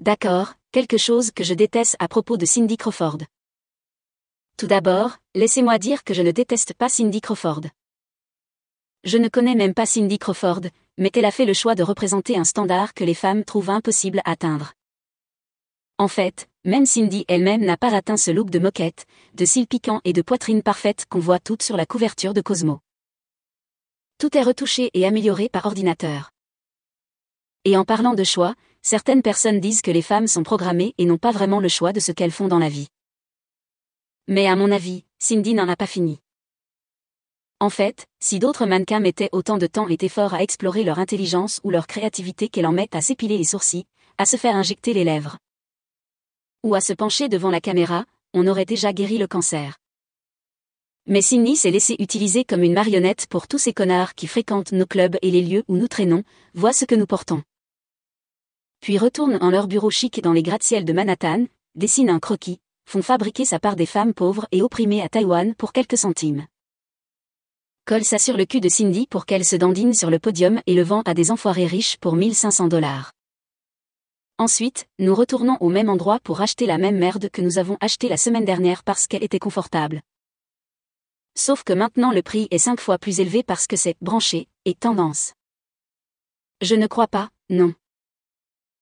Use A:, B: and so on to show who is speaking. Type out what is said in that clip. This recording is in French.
A: D'accord, quelque chose que je déteste à propos de Cindy Crawford. Tout d'abord, laissez-moi dire que je ne déteste pas Cindy Crawford. Je ne connais même pas Cindy Crawford, mais elle a fait le choix de représenter un standard que les femmes trouvent impossible à atteindre. En fait, même Cindy elle-même n'a pas atteint ce look de moquette, de cils piquants et de poitrine parfaite qu'on voit toutes sur la couverture de Cosmo. Tout est retouché et amélioré par ordinateur. Et en parlant de choix, certaines personnes disent que les femmes sont programmées et n'ont pas vraiment le choix de ce qu'elles font dans la vie. Mais à mon avis, Cindy n'en a pas fini. En fait, si d'autres mannequins mettaient autant de temps et d'efforts à explorer leur intelligence ou leur créativité qu'elles en mettent à s'épiler les sourcils, à se faire injecter les lèvres, ou à se pencher devant la caméra, on aurait déjà guéri le cancer. Mais Cindy s'est laissée utiliser comme une marionnette pour tous ces connards qui fréquentent nos clubs et les lieux où nous traînons, voient ce que nous portons puis retournent en leur bureau chic dans les gratte-ciels de Manhattan, dessinent un croquis, font fabriquer sa part des femmes pauvres et opprimées à Taïwan pour quelques centimes. Cole s'assure le cul de Cindy pour qu'elle se dandine sur le podium et le vend à des enfoirés riches pour 1500 dollars. Ensuite, nous retournons au même endroit pour acheter la même merde que nous avons achetée la semaine dernière parce qu'elle était confortable. Sauf que maintenant le prix est 5 fois plus élevé parce que c'est branché et tendance. Je ne crois pas, non.